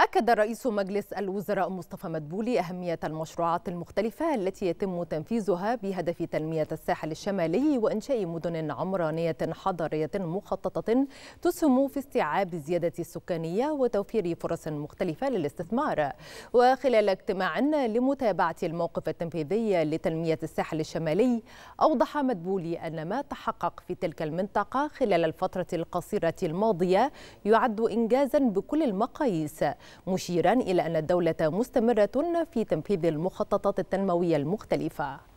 أكد رئيس مجلس الوزراء مصطفى مدبولي أهمية المشروعات المختلفة التي يتم تنفيذها بهدف تنمية الساحل الشمالي وإنشاء مدن عمرانية حضرية مخططة تسهم في استيعاب الزيادة السكانية وتوفير فرص مختلفة للاستثمار وخلال اجتماع لمتابعة الموقف التنفيذي لتنمية الساحل الشمالي أوضح مدبولي أن ما تحقق في تلك المنطقة خلال الفترة القصيرة الماضية يعد إنجازا بكل المقاييس مشيرا إلى أن الدولة مستمرة في تنفيذ المخططات التنموية المختلفة